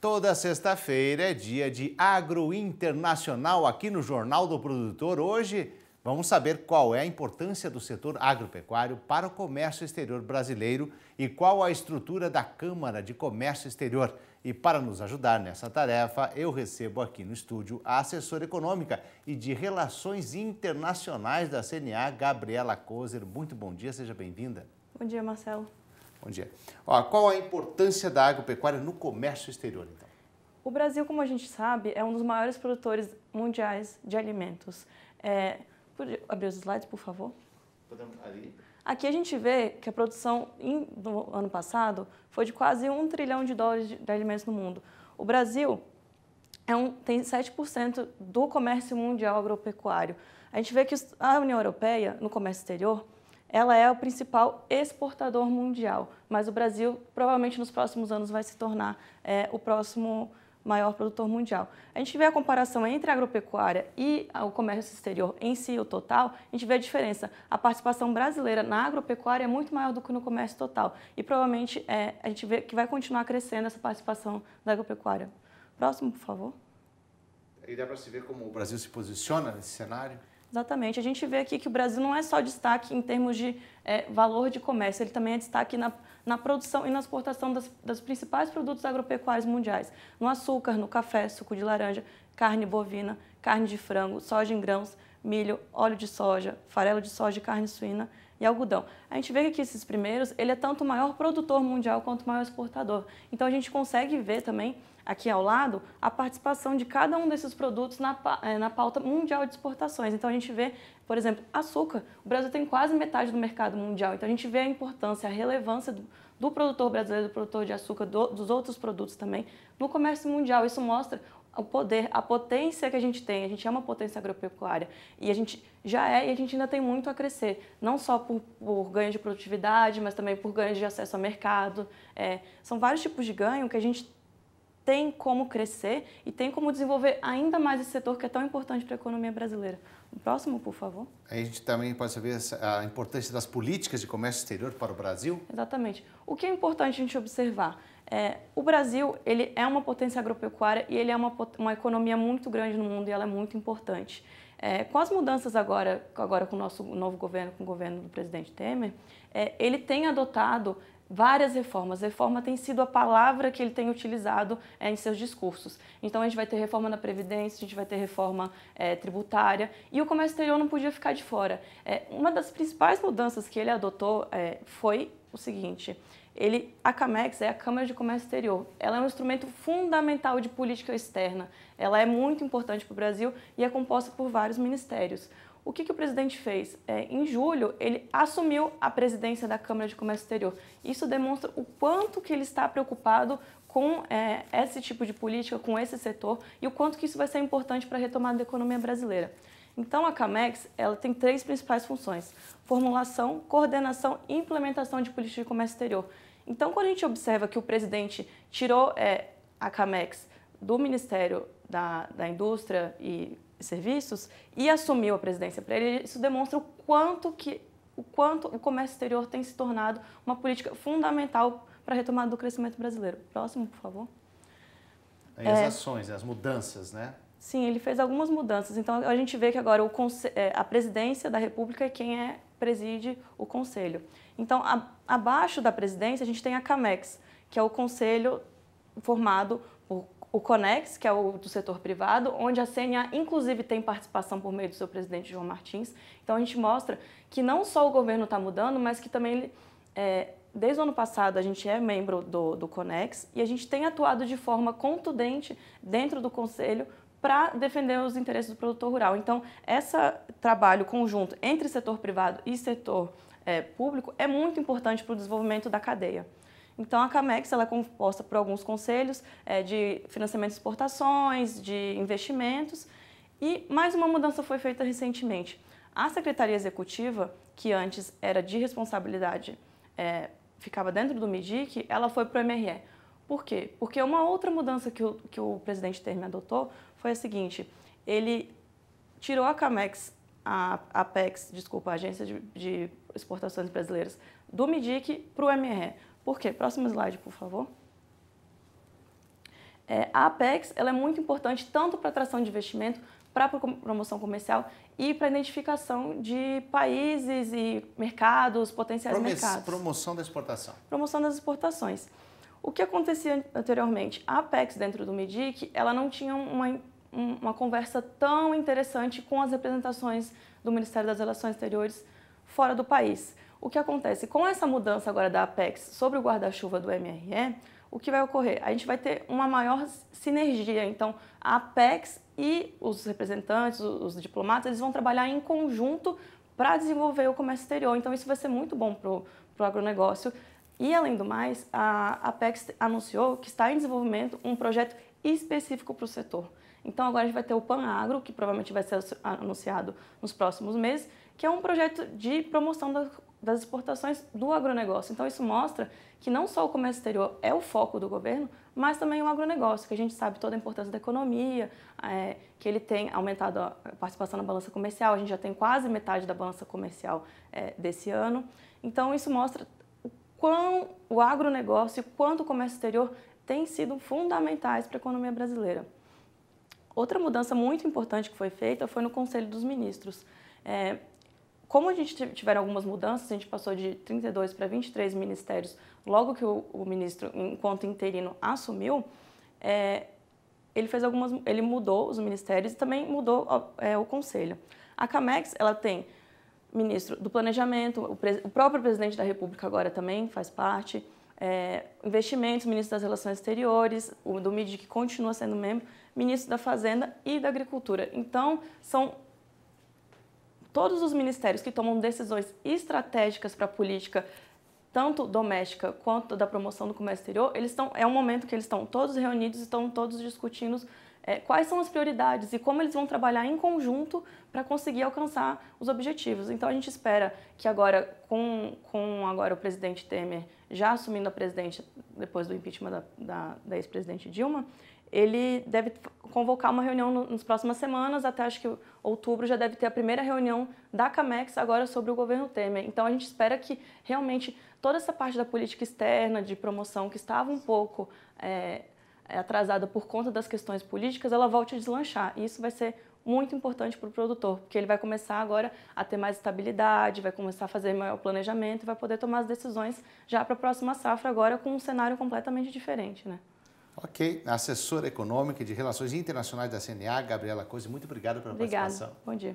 Toda sexta-feira é dia de agro internacional aqui no Jornal do Produtor. Hoje vamos saber qual é a importância do setor agropecuário para o comércio exterior brasileiro e qual a estrutura da Câmara de Comércio Exterior. E para nos ajudar nessa tarefa, eu recebo aqui no estúdio a assessora econômica e de Relações Internacionais da CNA, Gabriela Kozer. Muito bom dia, seja bem-vinda. Bom dia, Marcelo. Bom dia. É? Ó, qual a importância da agropecuária no comércio exterior, então? O Brasil, como a gente sabe, é um dos maiores produtores mundiais de alimentos. É... abrir os slides, por favor? Podemos ali. Aqui a gente vê que a produção no ano passado foi de quase um trilhão de dólares de alimentos no mundo. O Brasil é um, tem 7% do comércio mundial agropecuário. A gente vê que a União Europeia, no comércio exterior, ela é o principal exportador mundial, mas o Brasil provavelmente nos próximos anos vai se tornar é, o próximo maior produtor mundial. A gente vê a comparação entre a agropecuária e o comércio exterior em si, o total, a gente vê a diferença. A participação brasileira na agropecuária é muito maior do que no comércio total e provavelmente é, a gente vê que vai continuar crescendo essa participação da agropecuária. Próximo, por favor. E dá para se ver como o Brasil se posiciona nesse cenário? Exatamente. A gente vê aqui que o Brasil não é só destaque em termos de é, valor de comércio, ele também é destaque na, na produção e na exportação das, das principais produtos agropecuários mundiais. No açúcar, no café, suco de laranja, carne bovina, carne de frango, soja em grãos, milho, óleo de soja, farelo de soja e carne suína, e algodão. A gente vê que esses primeiros, ele é tanto o maior produtor mundial quanto o maior exportador. Então a gente consegue ver também, aqui ao lado, a participação de cada um desses produtos na, eh, na pauta mundial de exportações. Então a gente vê, por exemplo, açúcar. O Brasil tem quase metade do mercado mundial. Então a gente vê a importância, a relevância do, do produtor brasileiro, do produtor de açúcar, do, dos outros produtos também, no comércio mundial. Isso mostra o poder, a potência que a gente tem. A gente é uma potência agropecuária e a gente já é e a gente ainda tem muito a crescer, não só por, por ganho de produtividade, mas também por ganhos de acesso ao mercado. É, são vários tipos de ganho que a gente tem como crescer e tem como desenvolver ainda mais esse setor que é tão importante para a economia brasileira. próximo, por favor. A gente também pode saber a importância das políticas de comércio exterior para o Brasil? Exatamente. O que é importante a gente observar? É, o Brasil ele é uma potência agropecuária e ele é uma, uma economia muito grande no mundo e ela é muito importante. É, com as mudanças agora, agora com o nosso novo governo, com o governo do presidente Temer, é, ele tem adotado várias reformas. Reforma tem sido a palavra que ele tem utilizado é, em seus discursos. Então a gente vai ter reforma na Previdência, a gente vai ter reforma é, tributária e o comércio exterior não podia ficar de fora. É, uma das principais mudanças que ele adotou é, foi o seguinte: ele, a CAMEX é a Câmara de Comércio Exterior. Ela é um instrumento fundamental de política externa. Ela é muito importante para o Brasil e é composta por vários ministérios. O que, que o presidente fez? É, em julho, ele assumiu a presidência da Câmara de Comércio Exterior. Isso demonstra o quanto que ele está preocupado com é, esse tipo de política, com esse setor e o quanto que isso vai ser importante para a retomada da economia brasileira. Então, a CAMEX ela tem três principais funções: formulação, coordenação e implementação de política de comércio exterior. Então, quando a gente observa que o presidente tirou é, a CAMEX do Ministério da, da Indústria e Serviços e assumiu a presidência para ele, isso demonstra o quanto que o quanto o comércio exterior tem se tornado uma política fundamental para a retomada do crescimento brasileiro. Próximo, por favor. E as é, ações, as mudanças, né? Sim, ele fez algumas mudanças. Então a gente vê que agora o, é, a presidência da República é quem é preside o conselho. Então, a, abaixo da presidência, a gente tem a CAMEX, que é o conselho formado por o CONEX, que é o do setor privado, onde a CNA inclusive tem participação por meio do seu presidente João Martins. Então a gente mostra que não só o governo está mudando, mas que também é, desde o ano passado a gente é membro do, do CONEX e a gente tem atuado de forma contundente dentro do conselho para defender os interesses do produtor rural. Então, esse trabalho conjunto entre setor privado e setor é, público é muito importante para o desenvolvimento da cadeia. Então, a CAMEX ela é composta por alguns conselhos é, de financiamento de exportações, de investimentos, e mais uma mudança foi feita recentemente. A Secretaria Executiva, que antes era de responsabilidade, é, ficava dentro do MIDIC, ela foi para o MRE. Por quê? Porque uma outra mudança que o, que o presidente Temer adotou foi a seguinte: ele tirou a Camex, a Apex, desculpa, a Agência de, de Exportações Brasileiras, do MIDIC para o MRE. Por quê? Próximo slide, por favor. É, a Apex ela é muito importante tanto para atração de investimento, para promoção comercial e para identificação de países e mercados, potenciais Promo mercados. Promoção da exportação. Promoção das exportações. O que acontecia anteriormente? A Apex, dentro do MIDIC, ela não tinha uma, uma conversa tão interessante com as representações do Ministério das Relações Exteriores fora do país. O que acontece? Com essa mudança agora da Apex sobre o guarda-chuva do MRE, o que vai ocorrer? A gente vai ter uma maior sinergia. Então, a Apex e os representantes, os diplomatas, eles vão trabalhar em conjunto para desenvolver o comércio exterior. Então, isso vai ser muito bom para o agronegócio. E, além do mais, a Apex anunciou que está em desenvolvimento um projeto específico para o setor. Então, agora a gente vai ter o PanAgro, que provavelmente vai ser anunciado nos próximos meses, que é um projeto de promoção das exportações do agronegócio. Então, isso mostra que não só o comércio exterior é o foco do governo, mas também o agronegócio, que a gente sabe toda a importância da economia, é, que ele tem aumentado a participação na balança comercial, a gente já tem quase metade da balança comercial é, desse ano. Então, isso mostra quão o agronegócio quanto o comércio exterior têm sido fundamentais para a economia brasileira. Outra mudança muito importante que foi feita foi no Conselho dos Ministros. É, como a gente tiveram algumas mudanças, a gente passou de 32 para 23 ministérios logo que o, o ministro, enquanto interino, assumiu, é, ele fez algumas, ele mudou os ministérios e também mudou é, o conselho. A Camex ela tem ministro do Planejamento, o, pre o próprio presidente da República agora também faz parte, é, investimentos, ministro das Relações Exteriores, o do MIDI, que continua sendo membro, ministro da Fazenda e da Agricultura. Então, são todos os ministérios que tomam decisões estratégicas para a política tanto doméstica quanto da promoção do comércio exterior, eles estão, é um momento que eles estão todos reunidos estão todos discutindo é, quais são as prioridades e como eles vão trabalhar em conjunto para conseguir alcançar os objetivos. Então a gente espera que agora, com, com agora o presidente Temer já assumindo a presidência depois do impeachment da, da, da ex-presidente Dilma, ele deve convocar uma reunião no, nas próximas semanas, até acho que outubro já deve ter a primeira reunião da CAMEX agora sobre o governo Temer. Então a gente espera que realmente toda essa parte da política externa, de promoção, que estava um pouco é, é atrasada por conta das questões políticas, ela volte a deslanchar. E isso vai ser muito importante para o produtor, porque ele vai começar agora a ter mais estabilidade, vai começar a fazer maior planejamento e vai poder tomar as decisões já para a próxima safra, agora com um cenário completamente diferente. Né? Ok. Assessora Econômica de Relações Internacionais da CNA, Gabriela Coise, muito obrigado pela Obrigada. participação. Bom dia.